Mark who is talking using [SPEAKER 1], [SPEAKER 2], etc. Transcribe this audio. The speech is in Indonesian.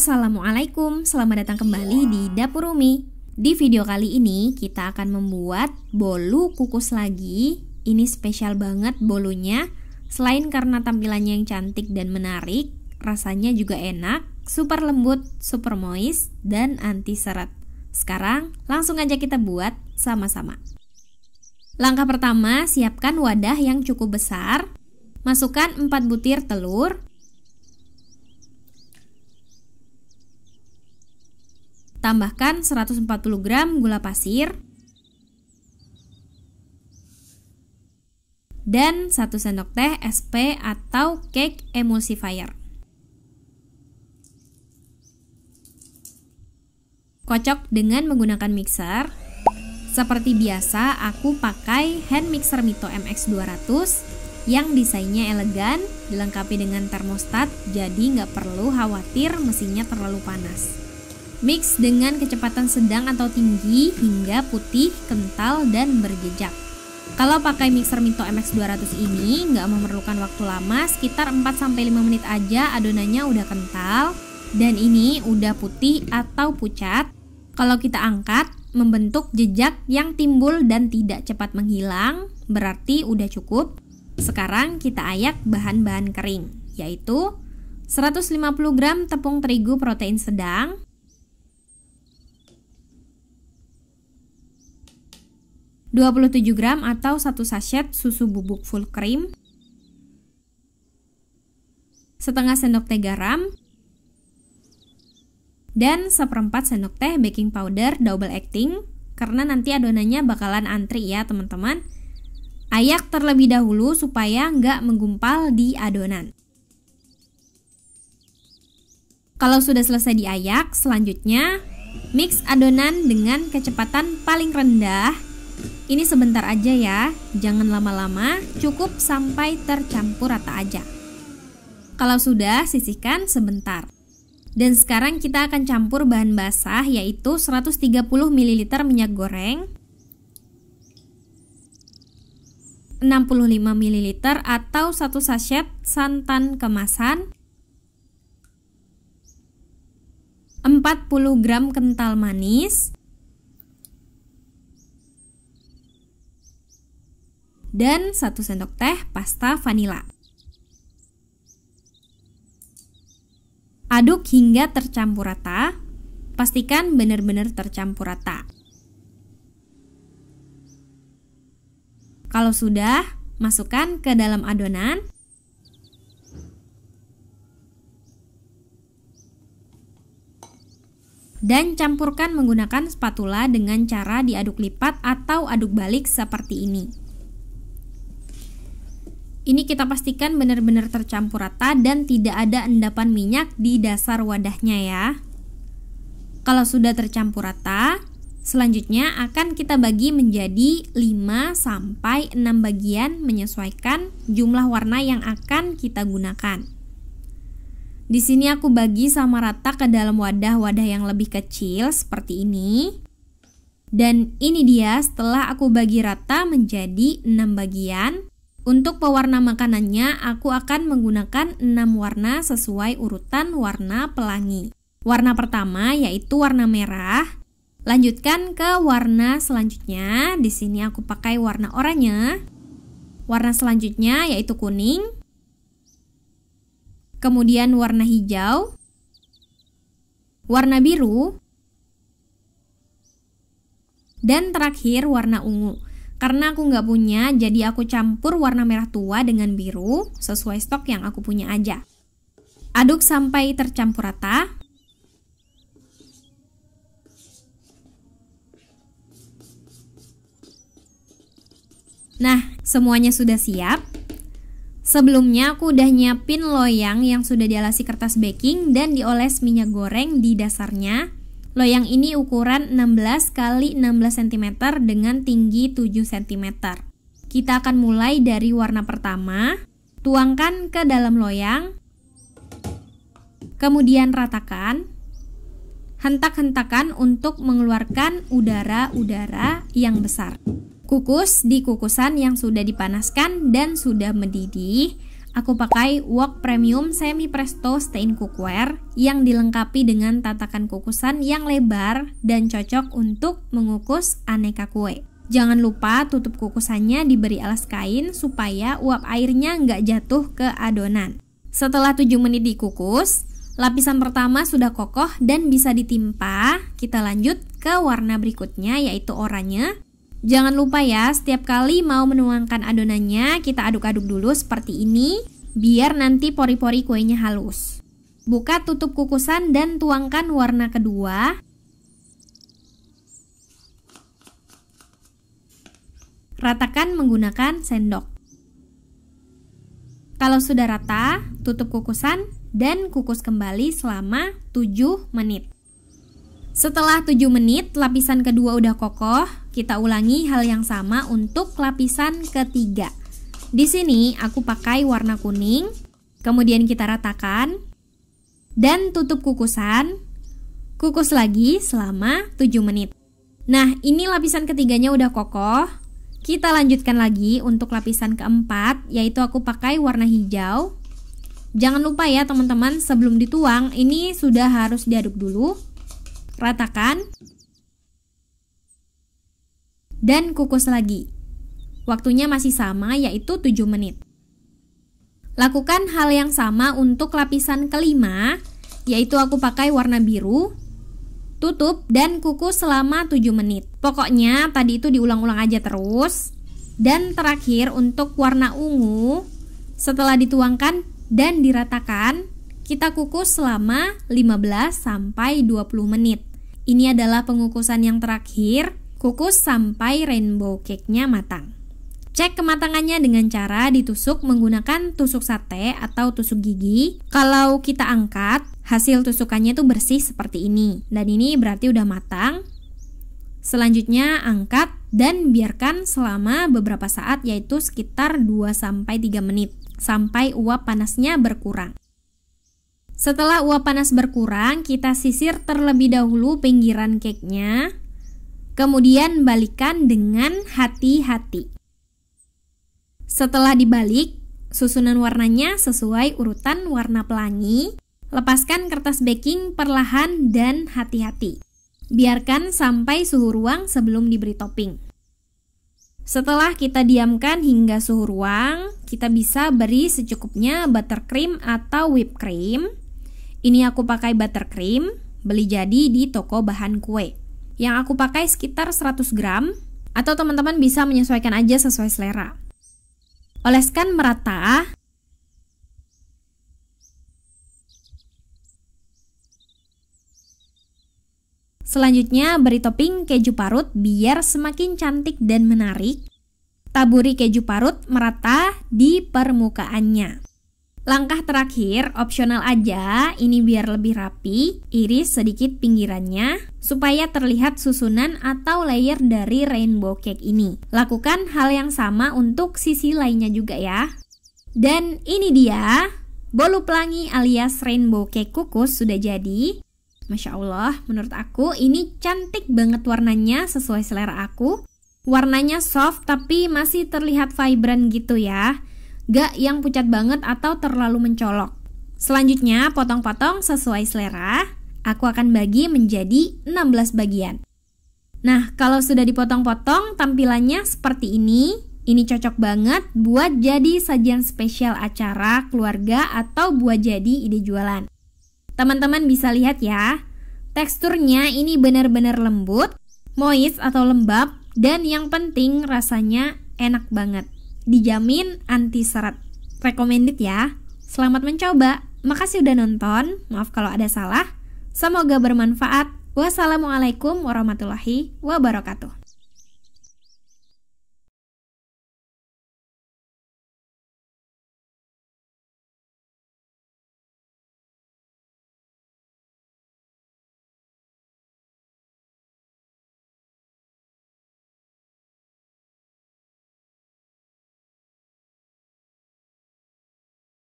[SPEAKER 1] Assalamualaikum, selamat datang kembali di Dapur Umi. Di video kali ini kita akan membuat bolu kukus lagi. Ini spesial banget bolunya. Selain karena tampilannya yang cantik dan menarik, rasanya juga enak, super lembut, super moist, dan anti serat. Sekarang langsung aja kita buat sama-sama. Langkah pertama, siapkan wadah yang cukup besar. Masukkan 4 butir telur, Tambahkan 140 gram gula pasir dan 1 sendok teh SP atau cake emulsifier. Kocok dengan menggunakan mixer. Seperti biasa, aku pakai hand mixer Mito MX200 yang desainnya elegan, dilengkapi dengan termostat, jadi nggak perlu khawatir mesinnya terlalu panas. Mix dengan kecepatan sedang atau tinggi hingga putih, kental, dan berjejak. Kalau pakai mixer mito MX200 ini nggak memerlukan waktu lama, sekitar 4-5 menit aja adonannya udah kental dan ini udah putih atau pucat. Kalau kita angkat, membentuk jejak yang timbul dan tidak cepat menghilang, berarti udah cukup. Sekarang kita ayak bahan-bahan kering, yaitu 150 gram tepung terigu protein sedang, 27 gram atau 1 sachet susu bubuk full cream, setengah sendok teh garam, dan seperempat sendok teh baking powder double acting karena nanti adonannya bakalan antri ya teman-teman. Ayak terlebih dahulu supaya nggak menggumpal di adonan. Kalau sudah selesai diayak, selanjutnya mix adonan dengan kecepatan paling rendah ini sebentar aja ya, jangan lama-lama, cukup sampai tercampur rata aja. Kalau sudah, sisihkan sebentar. Dan sekarang kita akan campur bahan basah yaitu 130 ml minyak goreng, 65 ml atau 1 sachet santan kemasan, 40 gram kental manis, dan 1 sendok teh pasta vanila. Aduk hingga tercampur rata. Pastikan benar-benar tercampur rata. Kalau sudah, masukkan ke dalam adonan. Dan campurkan menggunakan spatula dengan cara diaduk lipat atau aduk balik seperti ini. Ini kita pastikan benar-benar tercampur rata dan tidak ada endapan minyak di dasar wadahnya ya. Kalau sudah tercampur rata, selanjutnya akan kita bagi menjadi 5 sampai 6 bagian menyesuaikan jumlah warna yang akan kita gunakan. Di sini aku bagi sama rata ke dalam wadah-wadah yang lebih kecil seperti ini. Dan ini dia setelah aku bagi rata menjadi 6 bagian. Untuk pewarna makanannya, aku akan menggunakan 6 warna sesuai urutan warna pelangi. Warna pertama yaitu warna merah. Lanjutkan ke warna selanjutnya. Di sini aku pakai warna oranye. Warna selanjutnya yaitu kuning. Kemudian warna hijau. Warna biru. Dan terakhir warna ungu. Karena aku nggak punya, jadi aku campur warna merah tua dengan biru sesuai stok yang aku punya aja. Aduk sampai tercampur rata. Nah, semuanya sudah siap. Sebelumnya aku udah nyiapin loyang yang sudah dialasi kertas baking dan dioles minyak goreng di dasarnya Loyang ini ukuran 16 kali 16 cm dengan tinggi 7 cm. Kita akan mulai dari warna pertama. Tuangkan ke dalam loyang. Kemudian ratakan. Hentak-hentakan untuk mengeluarkan udara-udara yang besar. Kukus di kukusan yang sudah dipanaskan dan sudah mendidih Aku pakai wok premium semi presto stain cookware yang dilengkapi dengan tatakan kukusan yang lebar dan cocok untuk mengukus aneka kue. Jangan lupa tutup kukusannya diberi alas kain supaya uap airnya nggak jatuh ke adonan. Setelah 7 menit dikukus, lapisan pertama sudah kokoh dan bisa ditimpa. Kita lanjut ke warna berikutnya yaitu oranye Jangan lupa ya, setiap kali mau menuangkan adonannya, kita aduk-aduk dulu seperti ini, biar nanti pori-pori kuenya halus. Buka tutup kukusan dan tuangkan warna kedua. Ratakan menggunakan sendok. Kalau sudah rata, tutup kukusan dan kukus kembali selama 7 menit. Setelah 7 menit, lapisan kedua udah kokoh, kita ulangi hal yang sama untuk lapisan ketiga. Di sini aku pakai warna kuning, kemudian kita ratakan dan tutup kukusan. Kukus lagi selama 7 menit. Nah, ini lapisan ketiganya udah kokoh. Kita lanjutkan lagi untuk lapisan keempat, yaitu aku pakai warna hijau. Jangan lupa ya teman-teman, sebelum dituang ini sudah harus diaduk dulu. Ratakan dan kukus lagi. Waktunya masih sama yaitu 7 menit. Lakukan hal yang sama untuk lapisan kelima, yaitu aku pakai warna biru. Tutup dan kukus selama 7 menit. Pokoknya tadi itu diulang-ulang aja terus. Dan terakhir untuk warna ungu, setelah dituangkan dan diratakan, kita kukus selama 15 sampai 20 menit. Ini adalah pengukusan yang terakhir Kukus sampai rainbow cake-nya matang. Cek kematangannya dengan cara ditusuk menggunakan tusuk sate atau tusuk gigi. Kalau kita angkat, hasil tusukannya itu bersih seperti ini. Dan ini berarti udah matang. Selanjutnya angkat dan biarkan selama beberapa saat yaitu sekitar 2 3 menit sampai uap panasnya berkurang. Setelah uap panas berkurang, kita sisir terlebih dahulu pinggiran cake-nya Kemudian balikan dengan hati-hati. Setelah dibalik, susunan warnanya sesuai urutan warna pelangi. Lepaskan kertas baking perlahan dan hati-hati. Biarkan sampai suhu ruang sebelum diberi topping. Setelah kita diamkan hingga suhu ruang, kita bisa beri secukupnya buttercream atau whipped cream. Ini aku pakai buttercream, beli jadi di toko bahan kue. Yang aku pakai sekitar 100 gram atau teman-teman bisa menyesuaikan aja sesuai selera. Oleskan merata. Selanjutnya beri topping keju parut biar semakin cantik dan menarik. Taburi keju parut merata di permukaannya. Langkah terakhir, opsional aja, ini biar lebih rapi, iris sedikit pinggirannya, supaya terlihat susunan atau layer dari rainbow cake ini. Lakukan hal yang sama untuk sisi lainnya juga ya. Dan ini dia, bolu pelangi alias rainbow cake kukus sudah jadi. Masya Allah, menurut aku ini cantik banget warnanya sesuai selera aku. Warnanya soft tapi masih terlihat vibrant gitu ya gak yang pucat banget atau terlalu mencolok. Selanjutnya, potong-potong sesuai selera. Aku akan bagi menjadi 16 bagian. Nah, kalau sudah dipotong-potong, tampilannya seperti ini. Ini cocok banget buat jadi sajian spesial acara keluarga atau buat jadi ide jualan. Teman-teman bisa lihat ya, teksturnya ini benar-benar lembut, moist atau lembab, dan yang penting rasanya enak banget dijamin anti serat. Recommended ya. Selamat mencoba. Makasih udah nonton. Maaf kalau ada salah. Semoga bermanfaat. Wassalamualaikum warahmatullahi wabarakatuh.